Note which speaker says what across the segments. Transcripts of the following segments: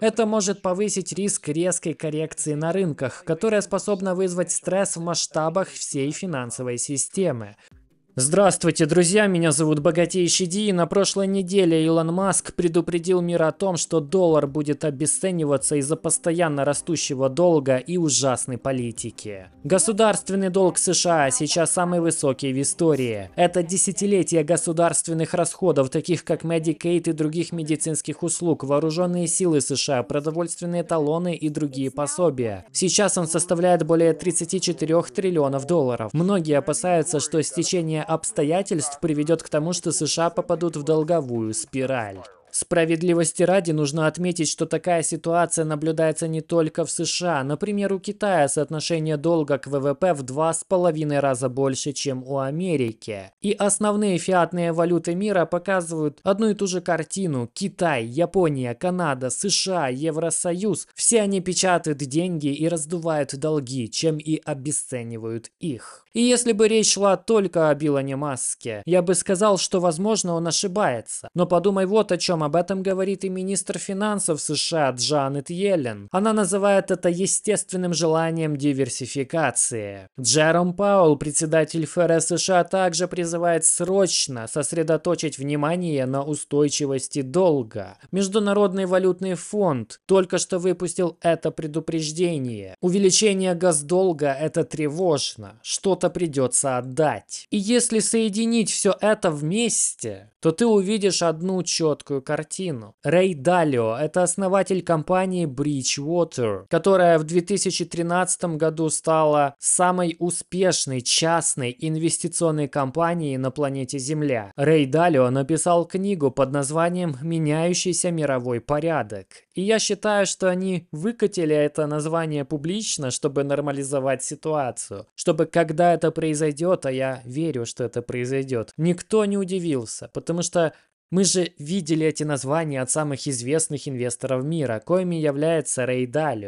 Speaker 1: Это может повысить риск резкой коррекции на рынках, которая способна вызвать стресс в масштабах всей финансовой системы. Здравствуйте, друзья, меня зовут Богатейший Ди, и на прошлой неделе Илон Маск предупредил мир о том, что доллар будет обесцениваться из-за постоянно растущего долга и ужасной политики. Государственный долг США сейчас самый высокий в истории. Это десятилетие государственных расходов, таких как Medicaid и других медицинских услуг, вооруженные силы США, продовольственные талоны и другие пособия. Сейчас он составляет более 34 триллионов долларов. Многие опасаются, что с течением обстоятельств приведет к тому, что США попадут в долговую спираль. Справедливости ради нужно отметить, что такая ситуация наблюдается не только в США. Например, у Китая соотношение долга к ВВП в два с половиной раза больше, чем у Америки. И основные фиатные валюты мира показывают одну и ту же картину. Китай, Япония, Канада, США, Евросоюз – все они печатают деньги и раздувают долги, чем и обесценивают их. И если бы речь шла только о Билане Маске, я бы сказал, что, возможно, он ошибается. Но подумай вот о чем. Об этом говорит и министр финансов США Джанет Йеллен. Она называет это естественным желанием диверсификации. Джером Паул, председатель ФРС США, также призывает срочно сосредоточить внимание на устойчивости долга. Международный валютный фонд только что выпустил это предупреждение. Увеличение госдолга – это тревожно. Что что-то придется отдать. И если соединить все это вместе, то ты увидишь одну четкую картину. Рэй Далио – это основатель компании Bridgewater, которая в 2013 году стала самой успешной частной инвестиционной компанией на планете Земля. Рэй Далио написал книгу под названием «Меняющийся мировой порядок». И я считаю, что они выкатили это название публично, чтобы нормализовать ситуацию. Чтобы когда это произойдет, а я верю, что это произойдет, никто не удивился, потому что мы же видели эти названия от самых известных инвесторов мира, коими является Рэй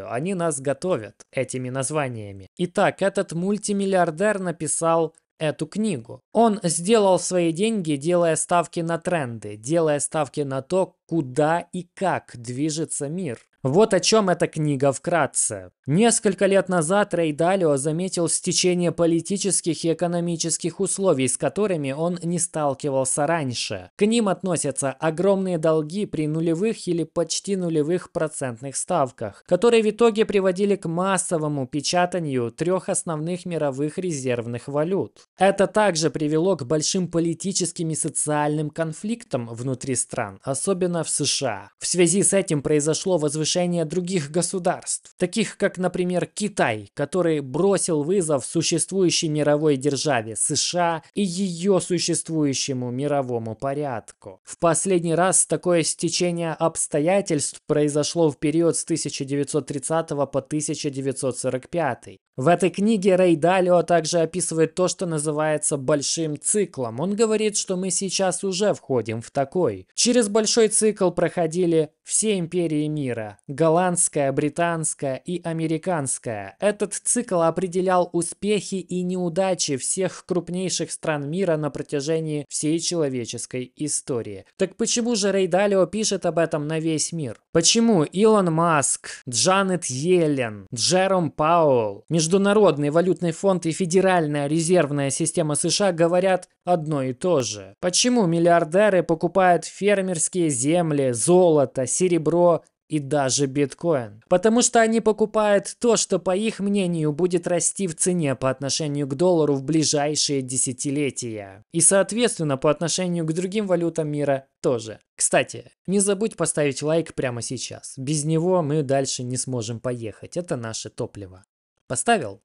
Speaker 1: Они нас готовят этими названиями. Итак, этот мультимиллиардер написал эту книгу. Он сделал свои деньги, делая ставки на тренды, делая ставки на то, куда и как движется мир. Вот о чем эта книга вкратце. Несколько лет назад Рэй Далио заметил стечение политических и экономических условий, с которыми он не сталкивался раньше. К ним относятся огромные долги при нулевых или почти нулевых процентных ставках, которые в итоге приводили к массовому печатанию трех основных мировых резервных валют. Это также привело к большим политическим и социальным конфликтам внутри стран, особенно в США. В связи с этим произошло возвышение решения других государств, таких как, например, Китай, который бросил вызов существующей мировой державе США и ее существующему мировому порядку. В последний раз такое стечение обстоятельств произошло в период с 1930 по 1945. В этой книге Рэй Далио также описывает то, что называется большим циклом. Он говорит, что мы сейчас уже входим в такой. Через большой цикл проходили все империи мира – голландская, британская и американская – этот цикл определял успехи и неудачи всех крупнейших стран мира на протяжении всей человеческой истории. Так почему же Рейдалио пишет об этом на весь мир? Почему Илон Маск, Джанет Йеллен, Джером Пауэлл, Международный валютный фонд и Федеральная резервная система США говорят одно и то же? Почему миллиардеры покупают фермерские земли, золото, серебро и даже биткоин. Потому что они покупают то, что, по их мнению, будет расти в цене по отношению к доллару в ближайшие десятилетия. И, соответственно, по отношению к другим валютам мира тоже. Кстати, не забудь поставить лайк прямо сейчас. Без него мы дальше не сможем поехать. Это наше топливо. Поставил?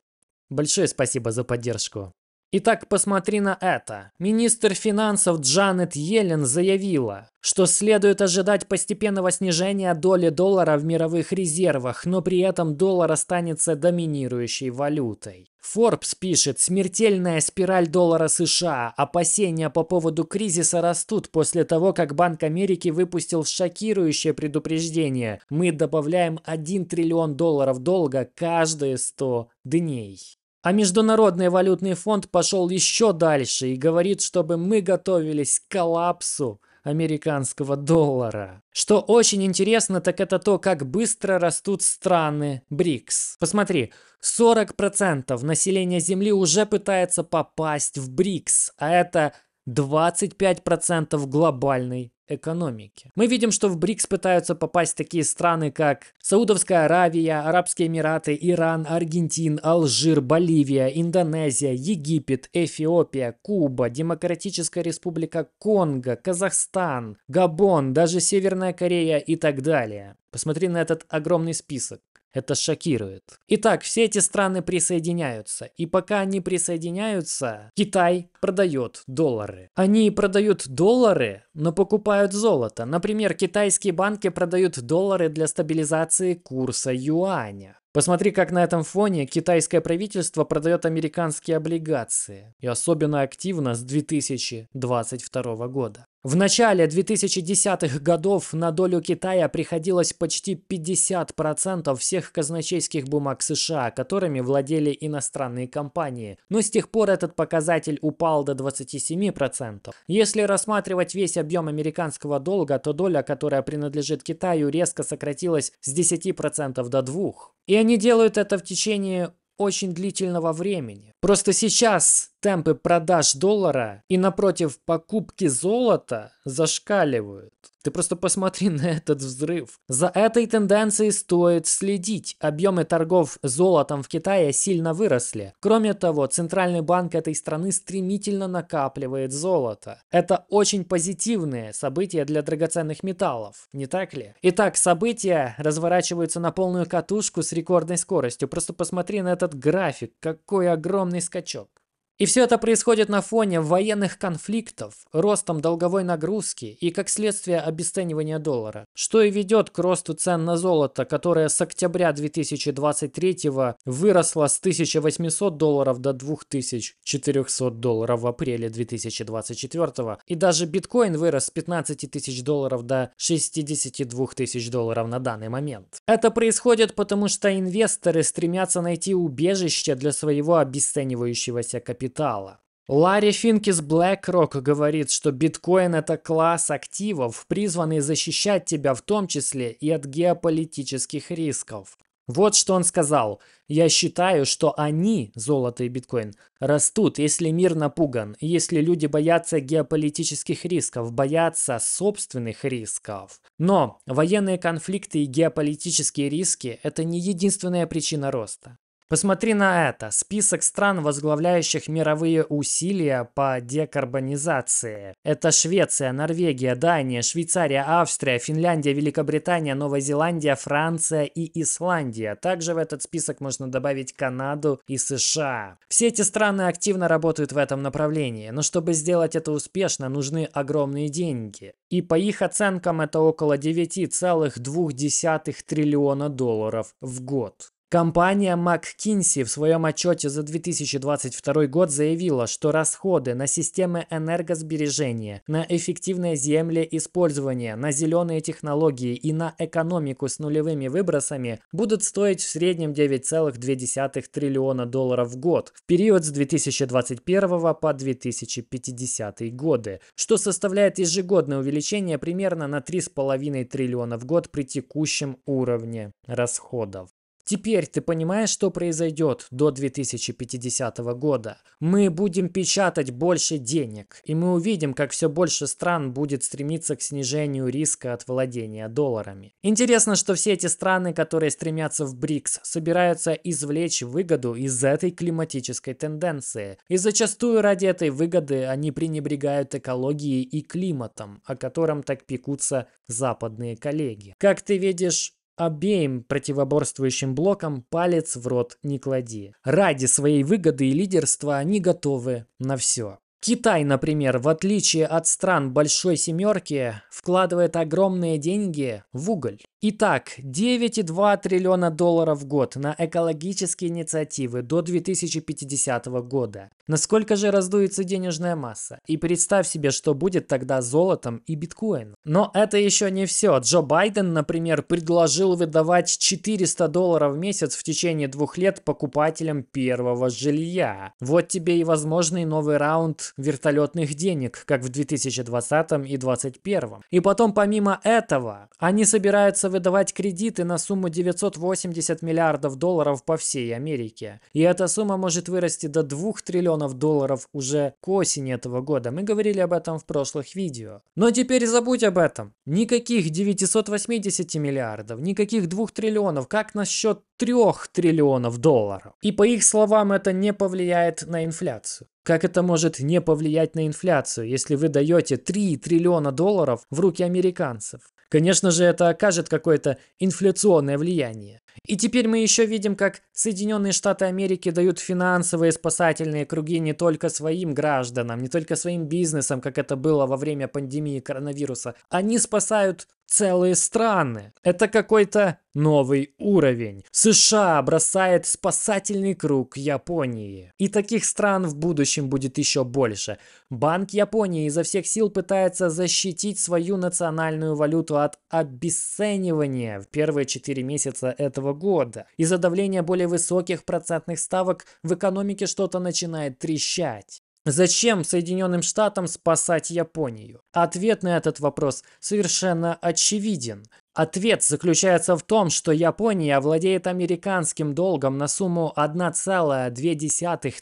Speaker 1: Большое спасибо за поддержку. Итак, посмотри на это. Министр финансов Джанет Йеллен заявила, что следует ожидать постепенного снижения доли доллара в мировых резервах, но при этом доллар останется доминирующей валютой. Forbes пишет, смертельная спираль доллара США, опасения по поводу кризиса растут после того, как Банк Америки выпустил шокирующее предупреждение. Мы добавляем 1 триллион долларов долга каждые 100 дней. А Международный валютный фонд пошел еще дальше и говорит, чтобы мы готовились к коллапсу американского доллара. Что очень интересно, так это то, как быстро растут страны БРИКС. Посмотри, 40% населения Земли уже пытается попасть в БРИКС, а это 25% глобальной экономики. Мы видим, что в БРИКС пытаются попасть такие страны, как Саудовская Аравия, Арабские Эмираты, Иран, Аргентин, Алжир, Боливия, Индонезия, Египет, Эфиопия, Куба, Демократическая Республика Конго, Казахстан, Габон, даже Северная Корея и так далее. Посмотри на этот огромный список. Это шокирует. Итак, все эти страны присоединяются. И пока они присоединяются, Китай продает доллары. Они продают доллары, но покупают золото. Например, китайские банки продают доллары для стабилизации курса юаня. Посмотри, как на этом фоне китайское правительство продает американские облигации, и особенно активно с 2022 года. В начале 2010-х годов на долю Китая приходилось почти 50% всех казначейских бумаг США, которыми владели иностранные компании. Но с тех пор этот показатель упал до 27%. Если рассматривать весь объем американского долга, то доля, которая принадлежит Китаю, резко сократилась с 10% до 2%. И они делают это в течение очень длительного времени. Просто сейчас темпы продаж доллара и напротив покупки золота зашкаливают. Ты просто посмотри на этот взрыв. За этой тенденцией стоит следить. Объемы торгов золотом в Китае сильно выросли. Кроме того, Центральный банк этой страны стремительно накапливает золото. Это очень позитивные события для драгоценных металлов, не так ли? Итак, события разворачиваются на полную катушку с рекордной скоростью. Просто посмотри на этот график, какой огромный скачок. И все это происходит на фоне военных конфликтов, ростом долговой нагрузки и, как следствие, обесценивания доллара, что и ведет к росту цен на золото, которое с октября 2023 выросло с 1800 долларов до 2400 долларов в апреле 2024 и даже биткоин вырос с 15 тысяч долларов до 62 тысяч долларов на данный момент. Это происходит потому, что инвесторы стремятся найти убежище для своего обесценивающегося капитала капитала. Ларри Финк из BlackRock говорит, что биткоин – это класс активов, призванный защищать тебя в том числе и от геополитических рисков. Вот что он сказал. «Я считаю, что они, золото и биткоин, растут, если мир напуган, если люди боятся геополитических рисков, боятся собственных рисков». Но военные конфликты и геополитические риски – это не единственная причина роста. Посмотри на это. Список стран, возглавляющих мировые усилия по декарбонизации. Это Швеция, Норвегия, Дания, Швейцария, Австрия, Финляндия, Великобритания, Новая Зеландия, Франция и Исландия. Также в этот список можно добавить Канаду и США. Все эти страны активно работают в этом направлении, но чтобы сделать это успешно, нужны огромные деньги. И по их оценкам это около 9,2 триллиона долларов в год. Компания McKinsey в своем отчете за 2022 год заявила, что расходы на системы энергосбережения, на эффективное землеиспользование, на зеленые технологии и на экономику с нулевыми выбросами будут стоить в среднем 9,2 триллиона долларов в год в период с 2021 по 2050 годы, что составляет ежегодное увеличение примерно на 3,5 триллиона в год при текущем уровне расходов. Теперь ты понимаешь, что произойдет до 2050 года? Мы будем печатать больше денег, и мы увидим, как все больше стран будет стремиться к снижению риска от владения долларами. Интересно, что все эти страны, которые стремятся в БРИКС, собираются извлечь выгоду из этой климатической тенденции. И зачастую ради этой выгоды они пренебрегают экологией и климатом, о котором так пекутся западные коллеги. Как ты видишь, Обеим противоборствующим блокам палец в рот не клади. Ради своей выгоды и лидерства они готовы на все. Китай, например, в отличие от стран Большой Семерки, вкладывает огромные деньги в уголь. Итак, 9,2 триллиона долларов в год на экологические инициативы до 2050 года. Насколько же раздуется денежная масса? И представь себе, что будет тогда золотом и биткоином. Но это еще не все. Джо Байден, например, предложил выдавать 400 долларов в месяц в течение двух лет покупателям первого жилья. Вот тебе и возможный новый раунд вертолетных денег, как в 2020 и 2021. И потом, помимо этого, они собираются выдавать кредиты на сумму 980 миллиардов долларов по всей Америке. И эта сумма может вырасти до 2 триллионов миллионов долларов уже к осени этого года. Мы говорили об этом в прошлых видео. Но теперь забудь об этом. Никаких 980 миллиардов, никаких 2 триллионов, как насчет 3 триллионов долларов. И по их словам это не повлияет на инфляцию. Как это может не повлиять на инфляцию, если вы даете 3 триллиона долларов в руки американцев? Конечно же, это окажет какое-то инфляционное влияние. И теперь мы еще видим, как Соединенные Штаты Америки дают финансовые спасательные круги не только своим гражданам, не только своим бизнесам, как это было во время пандемии коронавируса. Они спасают целые страны. Это какой-то новый уровень. США бросает спасательный круг Японии. И таких стран в будущем будет еще больше. Банк Японии изо всех сил пытается защитить свою национальную валюту от обесценивания в первые 4 месяца этого 2020 года. Из-за давления более высоких процентных ставок в экономике что-то начинает трещать. Зачем Соединенным Штатам спасать Японию? Ответ на этот вопрос совершенно очевиден. Ответ заключается в том, что Япония владеет американским долгом на сумму 1,2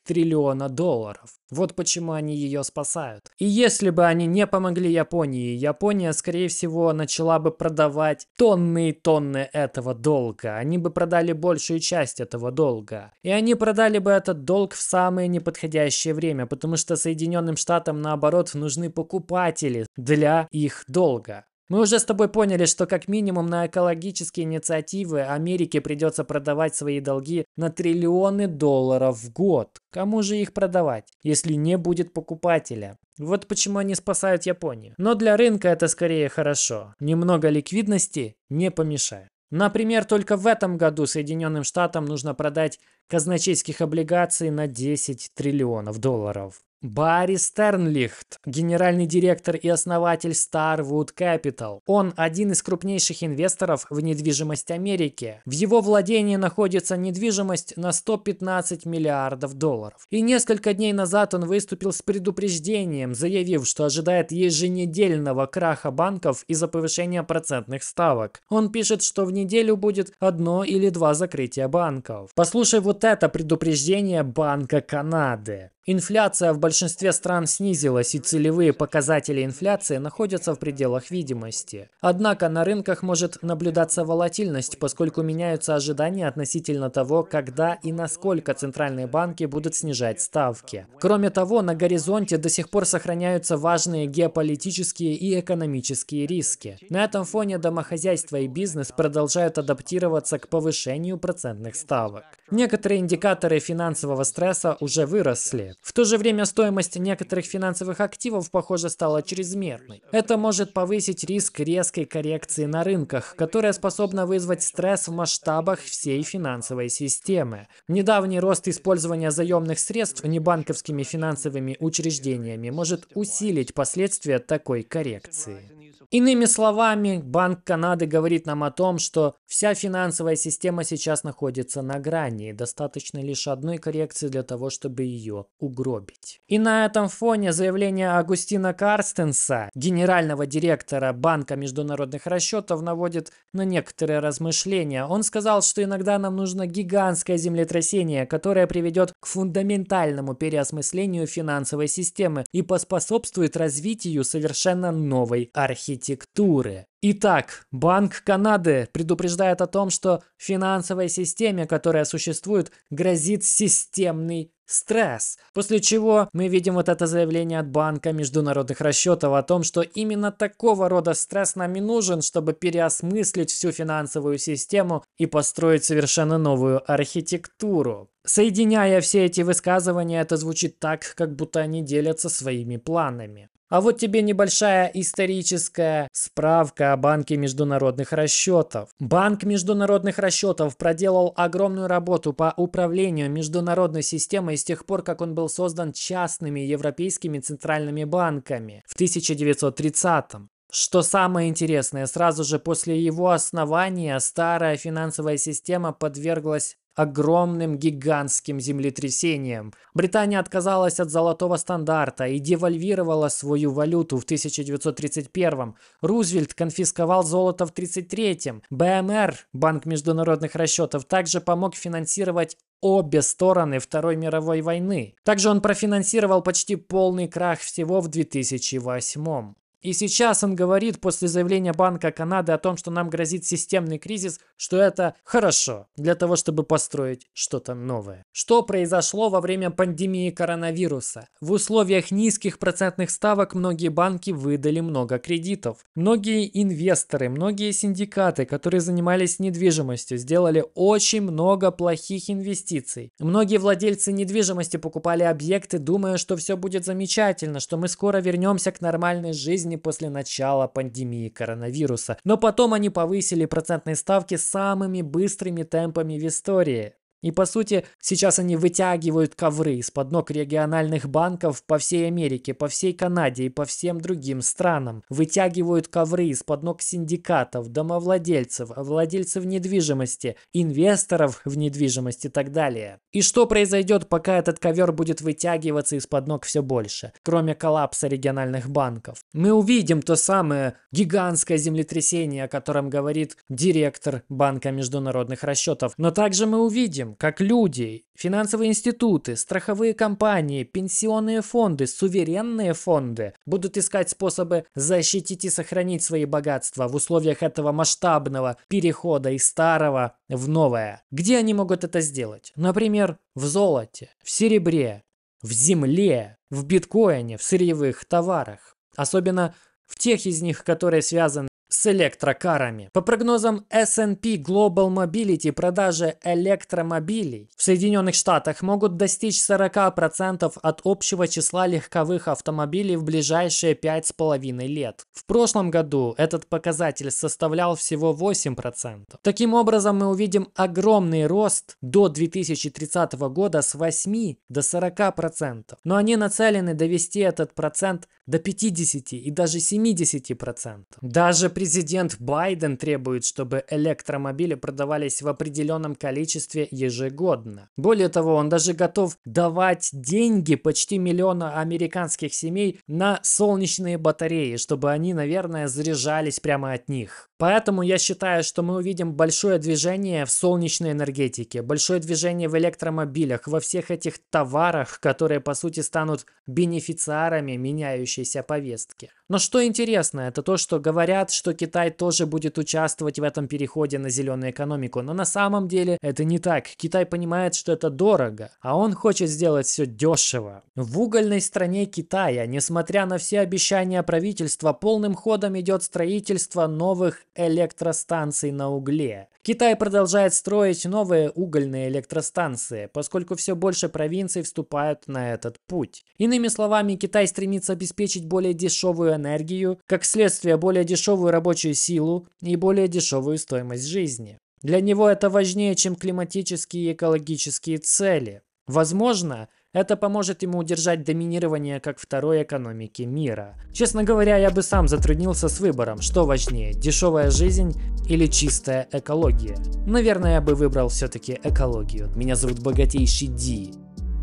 Speaker 1: триллиона долларов. Вот почему они ее спасают. И если бы они не помогли Японии, Япония, скорее всего, начала бы продавать тонны и тонны этого долга. Они бы продали большую часть этого долга. И они продали бы этот долг в самое неподходящее время, потому что Соединенным Штатам, наоборот, нужны покупатели для их долга. Мы уже с тобой поняли, что как минимум на экологические инициативы Америке придется продавать свои долги на триллионы долларов в год. Кому же их продавать, если не будет покупателя? Вот почему они спасают Японию. Но для рынка это скорее хорошо. Немного ликвидности не помешает. Например, только в этом году Соединенным Штатам нужно продать казначейских облигаций на 10 триллионов долларов. Барри Стернлихт, генеральный директор и основатель Starwood Capital. Он один из крупнейших инвесторов в недвижимость Америки. В его владении находится недвижимость на 115 миллиардов долларов. И несколько дней назад он выступил с предупреждением, заявив, что ожидает еженедельного краха банков из-за повышения процентных ставок. Он пишет, что в неделю будет одно или два закрытия банков. Послушай вот это предупреждение Банка Канады. Инфляция в большинстве стран снизилась, и целевые показатели инфляции находятся в пределах видимости. Однако на рынках может наблюдаться волатильность, поскольку меняются ожидания относительно того, когда и насколько центральные банки будут снижать ставки. Кроме того, на горизонте до сих пор сохраняются важные геополитические и экономические риски. На этом фоне домохозяйство и бизнес продолжают адаптироваться к повышению процентных ставок. Некоторые индикаторы финансового стресса уже выросли работает. В то же время стоимость некоторых финансовых активов, похоже, стала чрезмерной. Это может повысить риск резкой коррекции на рынках, которая способна вызвать стресс в масштабах всей финансовой системы. Недавний рост использования заемных средств небанковскими финансовыми учреждениями может усилить последствия такой коррекции. Иными словами, Банк Канады говорит нам о том, что вся финансовая система сейчас находится на грани, и достаточно лишь одной коррекции для того, чтобы ее угробить. И на этом фоне заявление Агустина Карстенса, генерального директора Банка международных расчетов, наводит на некоторые размышления. Он сказал, что иногда нам нужно гигантское землетрясение, которое приведет к фундаментальному переосмыслению финансовой системы и поспособствует развитию совершенно новой архитектуры архитектуры. Итак, Банк Канады предупреждает о том, что финансовой системе, которая существует, грозит системный стресс. После чего мы видим вот это заявление от Банка международных расчетов о том, что именно такого рода стресс нам и нужен, чтобы переосмыслить всю финансовую систему и построить совершенно новую архитектуру. Соединяя все эти высказывания, это звучит так, как будто они делятся своими планами. А вот тебе небольшая историческая справка о Банке международных расчетов. Банк международных расчетов проделал огромную работу по управлению международной системой с тех пор, как он был создан частными европейскими центральными банками в 1930-м. Что самое интересное, сразу же после его основания старая финансовая система подверглась огромным гигантским землетрясением. Британия отказалась от золотого стандарта и девальвировала свою валюту в 1931. Рузвельт конфисковал золото в 1933. БМР, Банк международных расчетов, также помог финансировать обе стороны Второй мировой войны. Также он профинансировал почти полный крах всего в 2008. И сейчас он говорит после заявления Банка Канады о том, что нам грозит системный кризис, что это хорошо для того, чтобы построить что-то новое. Что произошло во время пандемии коронавируса? В условиях низких процентных ставок многие банки выдали много кредитов. Многие инвесторы, многие синдикаты, которые занимались недвижимостью, сделали очень много плохих инвестиций. Многие владельцы недвижимости покупали объекты, думая, что все будет замечательно, что мы скоро вернемся к нормальной жизни, уровне после начала пандемии коронавируса. Но потом они повысили процентные ставки самыми быстрыми темпами в истории. И по сути, сейчас они вытягивают ковры из-под ног региональных банков по всей Америке, по всей Канаде и по всем другим странам. Вытягивают ковры из-под ног синдикатов, домовладельцев, владельцев недвижимости, инвесторов в недвижимость и так далее. И что произойдет, пока этот ковер будет вытягиваться из-под ног все больше, кроме коллапса региональных банков? Мы увидим то самое гигантское землетрясение, о котором говорит директор Банка международных расчетов. Но также мы увидим, как люди, финансовые институты, страховые компании, пенсионные фонды, суверенные фонды будут искать способы защитить и сохранить свои богатства в условиях этого масштабного перехода из старого в новое. Где они могут это сделать? Например, в золоте, в серебре, в земле, в биткоине, в сырьевых товарах. Особенно в тех из них, которые связаны электрокарами. По прогнозам S&P Global Mobility продажи электромобилей в Соединенных Штатах могут достичь 40% от общего числа легковых автомобилей в ближайшие 5,5 лет. В прошлом году этот показатель составлял всего 8%. Таким образом, мы увидим огромный рост до 2030 года с 8 до 40%. Но они нацелены довести этот процент до 50 и даже 70%. Даже президент Президент Байден требует, чтобы электромобили продавались в определенном количестве ежегодно. Более того, он даже готов давать деньги почти миллиона американских семей на солнечные батареи, чтобы они, наверное, заряжались прямо от них. Поэтому я считаю, что мы увидим большое движение в солнечной энергетике, большое движение в электромобилях, во всех этих товарах, которые по сути станут бенефициарами меняющейся повестки. Но что интересно, это то, что говорят, что Китай тоже будет участвовать в этом переходе на зеленую экономику. Но на самом деле это не так. Китай понимает, что это дорого, а он хочет сделать все дешево. В угольной стране Китая, несмотря на все обещания правительства, полным ходом идет строительство новых электростанций на угле. Китай продолжает строить новые угольные электростанции, поскольку все больше провинций вступают на этот путь. Иными словами, Китай стремится обеспечить более дешевую энергию, как следствие более дешевую рабочую силу и более дешевую стоимость жизни. Для него это важнее, чем климатические и экологические цели. Возможно, это поможет ему удержать доминирование как второй экономики мира. Честно говоря, я бы сам затруднился с выбором, что важнее, дешевая жизнь или чистая экология. Наверное, я бы выбрал все-таки экологию. Меня зовут Богатейший Ди.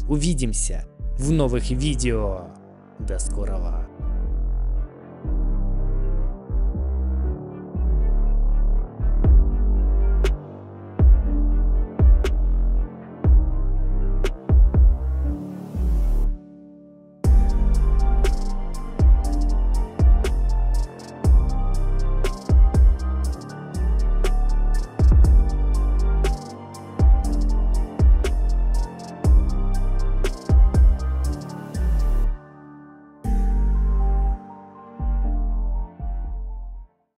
Speaker 1: Увидимся в новых видео. До скорого.